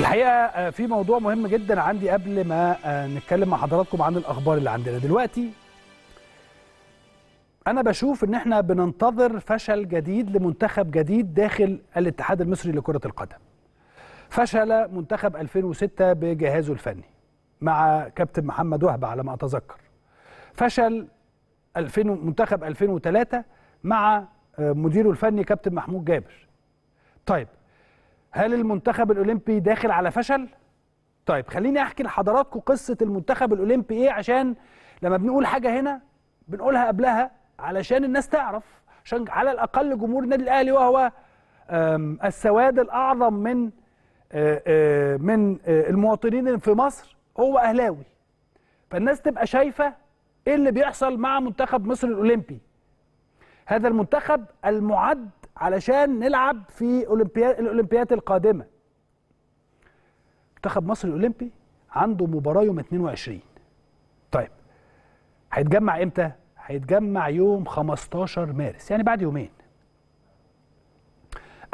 الحقيقه آه، في موضوع مهم جدا عندي قبل ما آه، نتكلم مع حضراتكم عن الاخبار اللي عندنا دلوقتي انا بشوف ان احنا بننتظر فشل جديد لمنتخب جديد داخل الاتحاد المصري لكره القدم فشل منتخب 2006 بجهازه الفني مع كابتن محمد وهبه على ما اتذكر فشل 2000 منتخب 2003 مع آه، مديره الفني كابتن محمود جابر طيب هل المنتخب الاولمبي داخل على فشل طيب خليني احكي لحضراتكم قصه المنتخب الاولمبي ايه عشان لما بنقول حاجه هنا بنقولها قبلها علشان الناس تعرف عشان على الاقل جمهور النادي الاهلي وهو السواد الاعظم من من المواطنين في مصر هو اهلاوي فالناس تبقى شايفه ايه اللي بيحصل مع منتخب مصر الاولمبي هذا المنتخب المعد علشان نلعب في اولمبياد الاولمبيات القادمه منتخب مصر الاولمبي عنده مباراه يوم 22 طيب هيتجمع امتى هيتجمع يوم 15 مارس يعني بعد يومين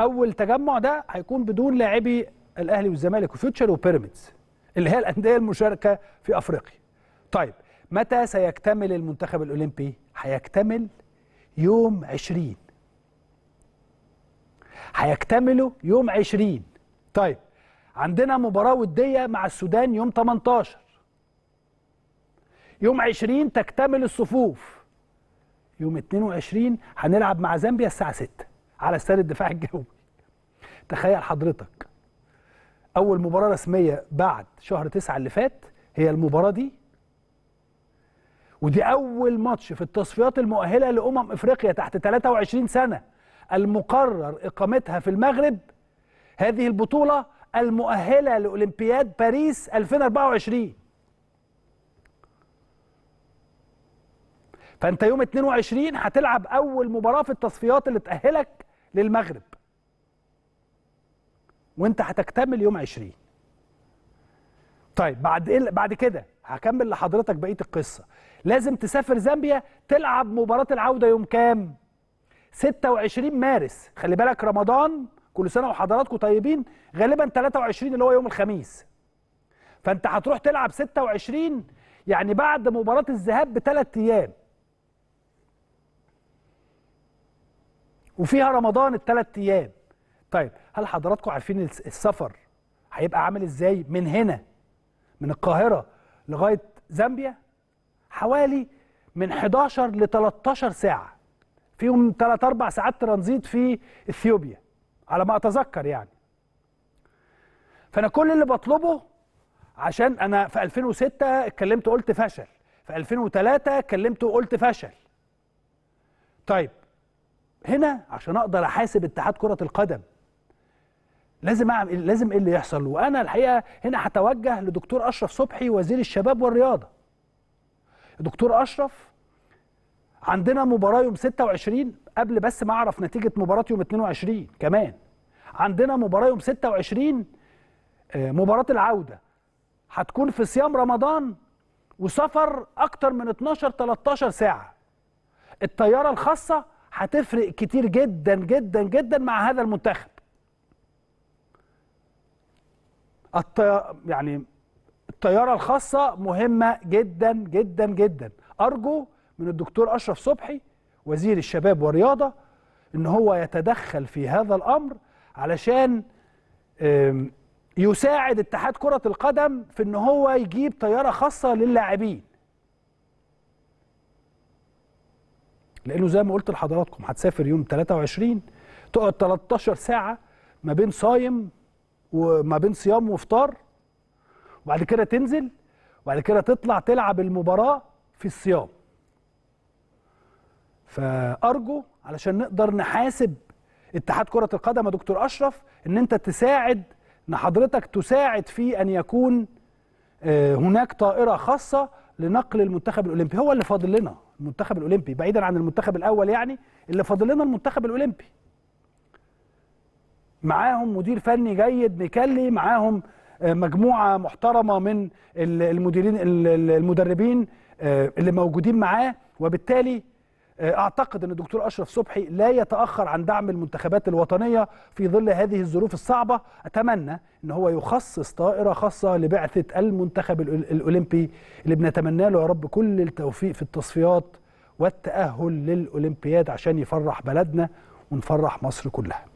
اول تجمع ده هيكون بدون لاعبي الاهلي والزمالك وفيوتشر وبيراميدز اللي هي الانديه المشاركه في افريقيا طيب متى سيكتمل المنتخب الاولمبي هيكتمل يوم 20 هيكتملوا يوم 20 طيب عندنا مباراة ودية مع السودان يوم 18 يوم 20 تكتمل الصفوف يوم 22 هنلعب مع زامبيا الساعة 6 على استاد الدفاع الجوي تخيل حضرتك أول مباراة رسمية بعد شهر 9 اللي فات هي المباراة دي ودي أول ماتش في التصفيات المؤهلة لأمم إفريقيا تحت 23 سنة المقرر إقامتها في المغرب هذه البطولة المؤهلة لأولمبياد باريس 2024 فأنت يوم 22 هتلعب أول مباراة في التصفيات اللي تأهلك للمغرب وأنت هتكتمل يوم 20 طيب بعد إيه بعد كده هكمل لحضرتك بقيه القصه لازم تسافر زامبيا تلعب مباراه العوده يوم كام 26 مارس خلي بالك رمضان كل سنه وحضراتكم طيبين غالبا 23 اللي هو يوم الخميس فانت هتروح تلعب 26 يعني بعد مباراه الذهاب بثلاث ايام وفيها رمضان الثلاث ايام طيب هل حضراتكم عارفين السفر هيبقى عامل ازاي من هنا من القاهره لغايه زامبيا حوالي من 11 ل 13 ساعه فيهم ثلاث اربع ساعات ترانزيت في اثيوبيا على ما اتذكر يعني فانا كل اللي بطلبه عشان انا في 2006 اتكلمت وقلت فشل في 2003 اتكلمت وقلت فشل طيب هنا عشان اقدر احاسب اتحاد كره القدم لازم اعمل لازم ايه اللي يحصل وانا الحقيقه هنا هتوجه لدكتور اشرف صبحي وزير الشباب والرياضه دكتور اشرف عندنا مباراه يوم 26 قبل بس ما اعرف نتيجه مباراه يوم 22 كمان عندنا مباراه يوم 26 آه، مباراه العوده هتكون في صيام رمضان وسفر اكتر من 12 13 ساعه الطياره الخاصه هتفرق كتير جدا جدا جدا مع هذا المنتخب الطي... يعني الطياره الخاصه مهمه جدا جدا جدا ارجو من الدكتور أشرف صبحي وزير الشباب والرياضة إن هو يتدخل في هذا الأمر علشان يساعد اتحاد كرة القدم في إن هو يجيب طيارة خاصة للاعبين لأنه زي ما قلت لحضراتكم هتسافر يوم 23 تقعد 13 ساعة ما بين صايم وما بين صيام وفطار وبعد كده تنزل وبعد كده تطلع تلعب المباراة في الصيام فارجو علشان نقدر نحاسب اتحاد كره القدم يا دكتور اشرف ان انت تساعد ان حضرتك تساعد في ان يكون آه، هناك طائره خاصه لنقل المنتخب الاولمبي هو اللي فاضل لنا المنتخب الاولمبي بعيدا عن المنتخب الاول يعني اللي فاضل لنا المنتخب الاولمبي معاهم مدير فني جيد مكلي معاهم آه، مجموعه محترمه من المديرين المدربين آه، اللي موجودين معاه وبالتالي آه، اعتقد ان الدكتور اشرف صبحي لا يتاخر عن دعم المنتخبات الوطنيه في ظل هذه الظروف الصعبه اتمنى ان هو يخصص طائره خاصه لبعثه المنتخب الاولمبي اللي بنتمنى له يا رب كل التوفيق في التصفيات والتاهل للاولمبياد عشان يفرح بلدنا ونفرح مصر كلها